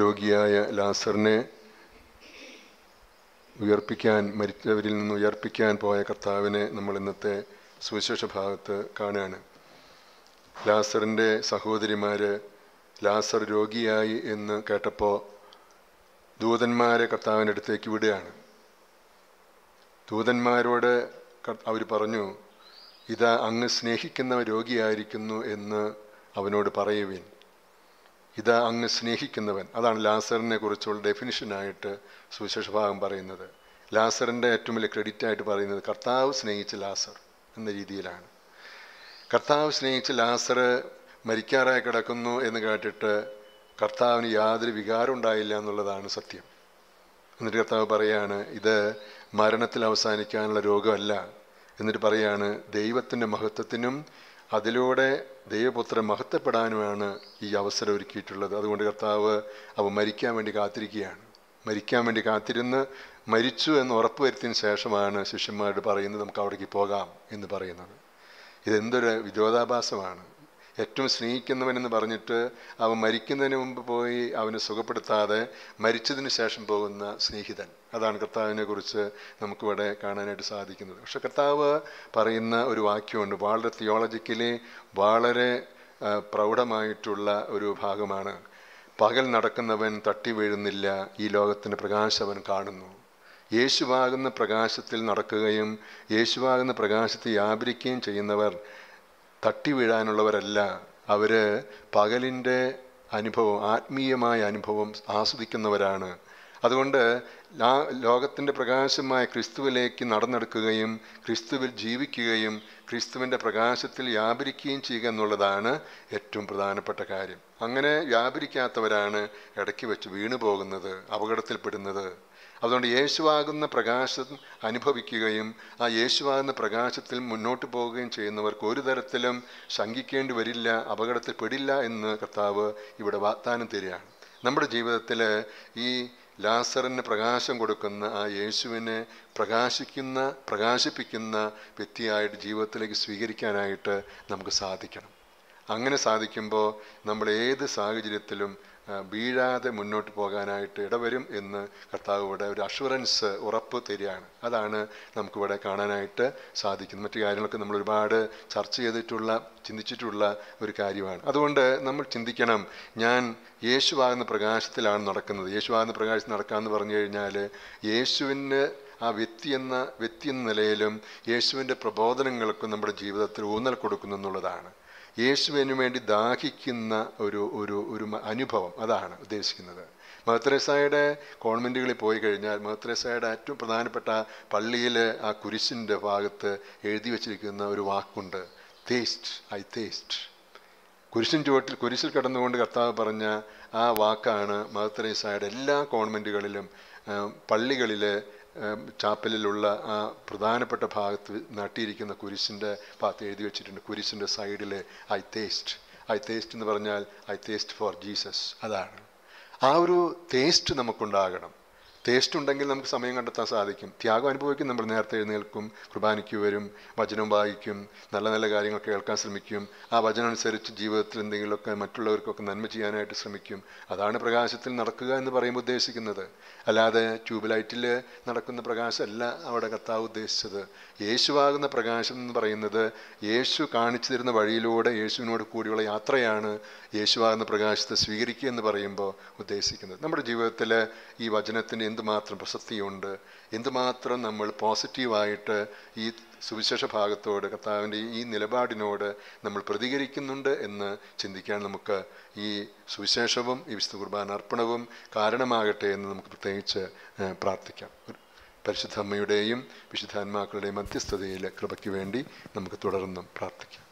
രോഗിയായ ലാസറിനെ ഉയർപ്പിക്കാൻ മരിച്ചവരിൽ നിന്ന് ഉയർപ്പിക്കാൻ പോയ കർത്താവിനെ നമ്മൾ ഇന്നത്തെ സുവിശേഷ ഭാഗത്ത് കാണുകയാണ് ലാസറിൻ്റെ സഹോദരിമാർ ലാസർ രോഗിയായി എന്ന് കേട്ടപ്പോൾ ദൂതന്മാരെ കർത്താവിൻ്റെ അടുത്തേക്ക് വിടുകയാണ് ദൂതന്മാരോട് അവർ പറഞ്ഞു ഇതാ അങ്ങ് സ്നേഹിക്കുന്നവ രോഗിയായിരിക്കുന്നു എന്ന് അവനോട് പറയുവേൻ ഇത് അങ്ങ് സ്നേഹിക്കുന്നവൻ അതാണ് ലാസറിനെ കുറിച്ചുള്ള ഡെഫിനിഷനായിട്ട് സുവിശേഷ ഭാഗം പറയുന്നത് ലാസറിൻ്റെ ഏറ്റവും വലിയ ക്രെഡിറ്റായിട്ട് പറയുന്നത് കർത്താവ് സ്നേഹിച്ച ലാസർ എന്ന രീതിയിലാണ് കർത്താവ് സ്നേഹിച്ച ലാസർ മരിക്കാറായി കിടക്കുന്നു എന്ന് കേട്ടിട്ട് കർത്താവിന് യാതൊരു വികാരം ഉണ്ടായില്ല എന്നുള്ളതാണ് സത്യം എന്നിട്ട് കർത്താവ് പറയാണ് ഇത് മരണത്തിൽ അവസാനിക്കാനുള്ള രോഗമല്ല എന്നിട്ട് പറയാണ് ദൈവത്തിൻ്റെ മഹത്വത്തിനും അതിലൂടെ ദൈവപുത്രൻ മഹത്വപ്പെടാനുമാണ് ഈ അവസരം ഒരുക്കിയിട്ടുള്ളത് അതുകൊണ്ട് കർത്താവ് അവ മരിക്കാൻ വേണ്ടി കാത്തിരിക്കുകയാണ് മരിക്കാൻ വേണ്ടി കാത്തിരുന്ന് മരിച്ചു എന്ന് വരുത്തിയതിന് ശേഷമാണ് ശിഷ്യന്മാരോട് പറയുന്നത് നമുക്ക് അവിടേക്ക് പോകാം എന്ന് പറയുന്നത് ഇതെന്തൊരു വിരോധാഭാസമാണ് ഏറ്റവും സ്നേഹിക്കുന്നവനെന്ന് പറഞ്ഞിട്ട് അവൻ മരിക്കുന്നതിന് മുമ്പ് പോയി അവനെ സുഖപ്പെടുത്താതെ മരിച്ചതിന് ശേഷം പോകുന്ന സ്നേഹിതൻ അതാണ് കർത്താവിനെ കുറിച്ച് നമുക്കിവിടെ കാണാനായിട്ട് സാധിക്കുന്നത് പക്ഷെ കർത്താവ് പറയുന്ന ഒരു വാക്യമുണ്ട് വളരെ തിയോളജിക്കലി വളരെ പ്രൗഢമായിട്ടുള്ള ഒരു ഭാഗമാണ് പകൽ നടക്കുന്നവൻ തട്ടി വീഴുന്നില്ല ഈ ലോകത്തിൻ്റെ പ്രകാശം അവൻ കാണുന്നു യേശുവാകുന്ന പ്രകാശത്തിൽ നടക്കുകയും യേശുവാകുന്ന പ്രകാശത്തെ വ്യാപരിക്കുകയും ചെയ്യുന്നവർ തട്ടി വീഴാനുള്ളവരല്ല അവർ പകലിൻ്റെ അനുഭവം ആത്മീയമായ അനുഭവം ആസ്വദിക്കുന്നവരാണ് അതുകൊണ്ട് ആ ലോകത്തിൻ്റെ പ്രകാശമായ ക്രിസ്തുവിലേക്ക് നടന്നെടുക്കുകയും ക്രിസ്തുവിൽ ജീവിക്കുകയും ക്രിസ്തുവിൻ്റെ പ്രകാശത്തിൽ വ്യാപരിക്കുകയും ചെയ്യുക എന്നുള്ളതാണ് ഏറ്റവും പ്രധാനപ്പെട്ട കാര്യം അങ്ങനെ വ്യാപരിക്കാത്തവരാണ് ഇടയ്ക്ക് വെച്ച് വീണു പോകുന്നത് അപകടത്തിൽപ്പെടുന്നത് അതുകൊണ്ട് യേശുവാകുന്ന പ്രകാശം അനുഭവിക്കുകയും ആ യേശുവാകുന്ന പ്രകാശത്തിൽ മുന്നോട്ട് പോവുകയും ചെയ്യുന്നവർക്ക് ഒരു തരത്തിലും ശങ്കിക്കേണ്ടി വരില്ല അപകടത്തിൽപ്പെടില്ല എന്ന് കർത്താവ് ഇവിടെ വാഗ്ദാനം തരികയാണ് നമ്മുടെ ജീവിതത്തിൽ ഈ ലാസറിന് പ്രകാശം കൊടുക്കുന്ന ആ യേശുവിനെ പ്രകാശിക്കുന്ന പ്രകാശിപ്പിക്കുന്ന വ്യക്തിയായിട്ട് ജീവിതത്തിലേക്ക് സ്വീകരിക്കാനായിട്ട് നമുക്ക് സാധിക്കണം അങ്ങനെ സാധിക്കുമ്പോൾ നമ്മൾ ഏത് സാഹചര്യത്തിലും വീഴാതെ മുന്നോട്ട് പോകാനായിട്ട് ഇടവരും എന്ന് ഇവിടെ ഒരു അഷുറൻസ് ഉറപ്പ് തരികയാണ് അതാണ് നമുക്കിവിടെ കാണാനായിട്ട് സാധിക്കുന്നത് മറ്റു കാര്യങ്ങളൊക്കെ നമ്മൾ ഒരുപാട് ചർച്ച ചെയ്തിട്ടുള്ള ചിന്തിച്ചിട്ടുള്ള ഒരു കാര്യമാണ് അതുകൊണ്ട് നമ്മൾ ചിന്തിക്കണം ഞാൻ യേശുവാകുന്ന പ്രകാശത്തിലാണ് നടക്കുന്നത് യേശുവാകുന്ന പ്രകാശത്തിൽ നടക്കാമെന്ന് പറഞ്ഞു കഴിഞ്ഞാൽ യേശുവിൻ്റെ ആ വ്യക്തി എന്ന വ്യക്തി എന്ന നിലയിലും യേശുവിൻ്റെ പ്രബോധനങ്ങൾക്കും നമ്മുടെ ജീവിതത്തിൽ ഊന്നൽ കൊടുക്കുന്നു എന്നുള്ളതാണ് യേശുവിന് വേണ്ടി ദാഹിക്കുന്ന ഒരു ഒരു ഒരു അനുഭവം അതാണ് ഉദ്ദേശിക്കുന്നത് മദ്രസയുടെ കോൺവെൻറ്റുകളിൽ പോയി കഴിഞ്ഞാൽ മദ്രസയുടെ ഏറ്റവും പ്രധാനപ്പെട്ട പള്ളിയിലെ ആ കുരിശിൻ്റെ ഭാഗത്ത് എഴുതി വച്ചിരിക്കുന്ന ഒരു വാക്കുണ്ട് തേസ്റ്റ് ഐ തേസ്റ്റ് കുരിശിൻ ചുവട്ടിൽ കുരിശിൽ കിടന്നുകൊണ്ട് കർത്താവ് പറഞ്ഞ ആ വാക്കാണ് മദർ എല്ലാ കോൺവെൻറ്റുകളിലും പള്ളികളിൽ ചാപ്പലിലുള്ള ആ പ്രധാനപ്പെട്ട ഭാഗത്ത് നട്ടിയിരിക്കുന്ന കുരിശിൻ്റെ ഭാഗത്ത് എഴുതി വെച്ചിട്ടുണ്ട് കുരിശിൻ്റെ സൈഡിൽ ഐ തേസ്റ്റ് ഐ തേസ്റ്റ് എന്ന് പറഞ്ഞാൽ ഐ തേസ്റ്റ് ഫോർ ജീസസ് അതാണ് ആ ഒരു തേസ്റ്റ് നമുക്കുണ്ടാകണം ടേസ്റ്റ് ഉണ്ടെങ്കിൽ നമുക്ക് സമയം കണ്ടെത്താൻ സാധിക്കും ത്യാഗം അനുഭവിക്കും നമ്മൾ നേരത്തെ എഴുന്നേൽക്കും കുർബാനയ്ക്ക് വരും വചനം വായിക്കും നല്ല നല്ല കാര്യങ്ങൾ കേൾക്കാൻ ശ്രമിക്കും ആ വചനം അനുസരിച്ച് ജീവിതത്തിൽ എന്തെങ്കിലുമൊക്കെ മറ്റുള്ളവർക്കൊക്കെ നന്മ ചെയ്യാനായിട്ട് ശ്രമിക്കും അതാണ് പ്രകാശത്തിൽ നടക്കുക എന്ന് പറയുമ്പോൾ ഉദ്ദേശിക്കുന്നത് അല്ലാതെ ട്യൂബ്ലൈറ്റിൽ നടക്കുന്ന പ്രകാശമല്ല അവിടെ കത്താവ് ഉദ്ദേശിച്ചത് യേശുവാകുന്ന പ്രകാശം എന്ന് പറയുന്നത് യേശു കാണിച്ചു തരുന്ന വഴിയിലൂടെ യേശുവിനോട് കൂടിയുള്ള യാത്രയാണ് യേശുവാകുന്ന പ്രകാശത്തെ സ്വീകരിക്കുക എന്ന് പറയുമ്പോൾ ഉദ്ദേശിക്കുന്നത് നമ്മുടെ ജീവിതത്തിൽ ഈ വചനത്തിൻ്റെ എന്തുമാത്രം പ്രസക്തിയുണ്ട് എന്തുമാത്രം നമ്മൾ പോസിറ്റീവായിട്ട് ഈ സുവിശേഷ ഭാഗത്തോട് കർത്താവിൻ്റെ ഈ നിലപാടിനോട് നമ്മൾ പ്രതികരിക്കുന്നുണ്ട് എന്ന് ചിന്തിക്കാൻ നമുക്ക് ഈ സുവിശേഷവും ഈ വിശുദ്ധ കുർബാന അർപ്പണവും കാരണമാകട്ടെ എന്ന് നമുക്ക് പ്രത്യേകിച്ച് പ്രാർത്ഥിക്കാം പരിശുദ്ധമ്മയുടെയും വിശുദ്ധാത്മാക്കളുടെയും മധ്യസ്ഥതയിലെ കൃപയ്ക്ക് വേണ്ടി നമുക്ക് തുടർന്നും പ്രാർത്ഥിക്കാം